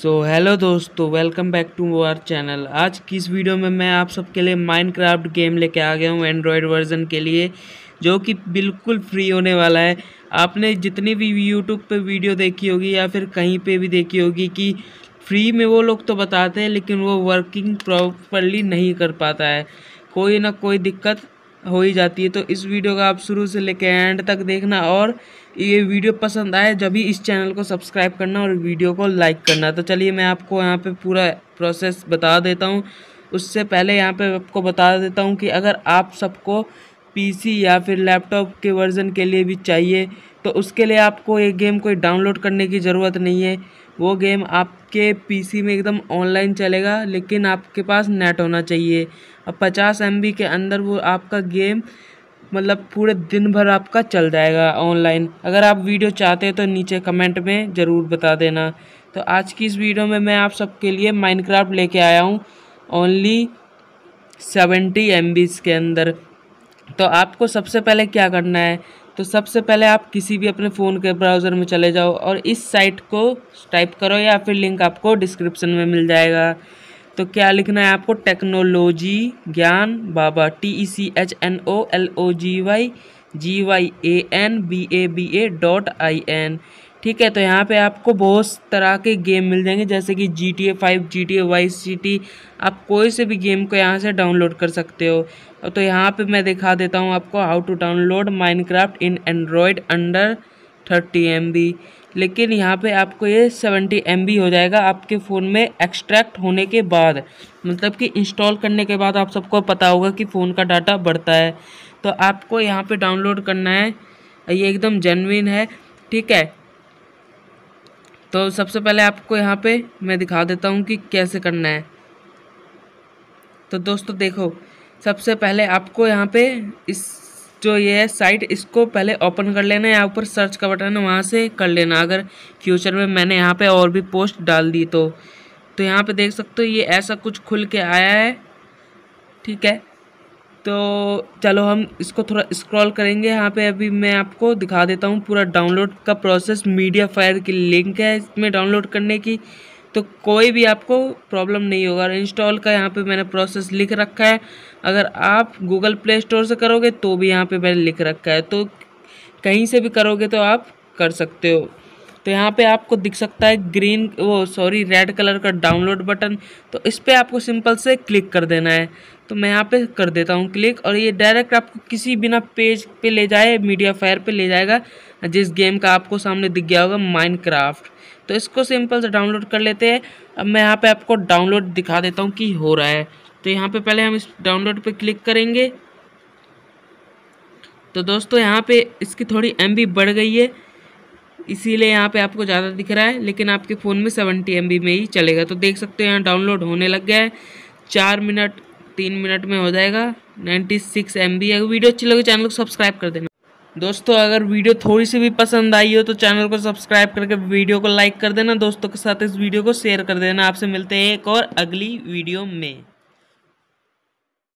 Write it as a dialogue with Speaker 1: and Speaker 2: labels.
Speaker 1: सो so, hello दोस्तों welcome back to our channel आज की इस वीडियो में मैं आप सबके लिए माइनक्राफ्ट गेम लेके आ गया हूँ एंड्रॉयड वर्जन के लिए जो कि बिल्कुल फ्री होने वाला है आपने जितनी भी यूट्यूब पे वीडियो देखी होगी या फिर कहीं पे भी देखी होगी कि फ्री में वो लोग तो बताते हैं लेकिन वो वर्किंग प्रॉपरली नहीं कर पाता है कोई ना कोई दिक्कत हो ही जाती है तो इस वीडियो का आप शुरू से लेकर एंड तक देखना और ये वीडियो पसंद आए जब भी इस चैनल को सब्सक्राइब करना और वीडियो को लाइक करना तो चलिए मैं आपको यहाँ पे पूरा प्रोसेस बता देता हूँ उससे पहले यहाँ पे आपको बता देता हूँ कि अगर आप सबको पीसी या फिर लैपटॉप के वर्ज़न के लिए भी चाहिए तो उसके लिए आपको ये गेम कोई डाउनलोड करने की ज़रूरत नहीं है वो गेम आपके पीसी में एकदम ऑनलाइन चलेगा लेकिन आपके पास नेट होना चाहिए अब पचास एम के अंदर वो आपका गेम मतलब पूरे दिन भर आपका चल जाएगा ऑनलाइन अगर आप वीडियो चाहते हैं तो नीचे कमेंट में ज़रूर बता देना तो आज की इस वीडियो में मैं आप सबके लिए माइनक्राफ्ट लेके आया हूँ ओनली सेवेंटी एम के अंदर तो आपको सबसे पहले क्या करना है तो सबसे पहले आप किसी भी अपने फ़ोन के ब्राउज़र में चले जाओ और इस साइट को टाइप करो या फिर लिंक आपको डिस्क्रिप्शन में मिल जाएगा तो क्या लिखना है आपको technology Gyan Baba T E C H N O L O G Y G Y A N B A B A dot I N ठीक है तो यहाँ पे आपको बहुत तरह के गेम मिल जाएंगे जैसे कि G T A five G T A Y T आप कोई से भी गेम को यहाँ से डाउनलोड कर सकते हो तो यहाँ पे मैं दिखा देता हूँ आपको how to download Minecraft in Android under thirty M B लेकिन यहाँ पे आपको ये सेवेंटी एम बी हो जाएगा आपके फ़ोन में एक्सट्रैक्ट होने के बाद मतलब कि इंस्टॉल करने के बाद आप सबको पता होगा कि फ़ोन का डाटा बढ़ता है तो आपको यहाँ पर डाउनलोड करना है ये एकदम जेनविन है ठीक है तो सबसे पहले आपको यहाँ पे मैं दिखा देता हूँ कि कैसे करना है तो दोस्तों देखो सबसे पहले आपको यहाँ पे इस जो ये है साइट इसको पहले ओपन कर लेना है यहाँ ऊपर सर्च का बटन है वहाँ से कर लेना अगर फ्यूचर में मैंने यहाँ पे और भी पोस्ट डाल दी तो तो यहाँ पे देख सकते हो ये ऐसा कुछ खुल के आया है ठीक है तो चलो हम इसको थोड़ा स्क्रॉल करेंगे यहाँ पे अभी मैं आपको दिखा देता हूँ पूरा डाउनलोड का प्रोसेस मीडिया फायर की लिंक है इसमें डाउनलोड करने की तो कोई भी आपको प्रॉब्लम नहीं होगा इंस्टॉल का यहाँ पे मैंने प्रोसेस लिख रखा है अगर आप गूगल प्ले स्टोर से करोगे तो भी यहाँ पे मैंने लिख रखा है तो कहीं से भी करोगे तो आप कर सकते हो तो यहाँ पे आपको दिख सकता है ग्रीन वो सॉरी रेड कलर का डाउनलोड बटन तो इस पर आपको सिंपल से क्लिक कर देना है तो मैं यहाँ पे कर देता हूँ क्लिक और ये डायरेक्ट आपको किसी बिना पेज पे ले जाए मीडिया फायर पे ले जाएगा जिस गेम का आपको सामने दिख गया होगा माइनक्राफ्ट तो इसको सिंपल से डाउनलोड कर लेते हैं अब मैं यहाँ पर आपको डाउनलोड दिखा देता हूँ कि हो रहा है तो यहाँ पर पहले हम इस डाउनलोड पर क्लिक करेंगे तो दोस्तों यहाँ पर इसकी थोड़ी एम बढ़ गई है इसीलिए यहाँ पे आपको ज़्यादा दिख रहा है लेकिन आपके फ़ोन में सेवेंटी एम में ही चलेगा तो देख सकते हो यहाँ डाउनलोड होने लग गया है चार मिनट तीन मिनट में हो जाएगा नाइन्टी सिक्स एम बी अगर वीडियो अच्छी लगे चैनल को सब्सक्राइब कर देना दोस्तों अगर वीडियो थोड़ी सी भी पसंद आई हो तो चैनल को सब्सक्राइब करके वीडियो को लाइक कर देना दोस्तों के साथ इस वीडियो को शेयर कर देना आपसे मिलते हैं एक और अगली वीडियो में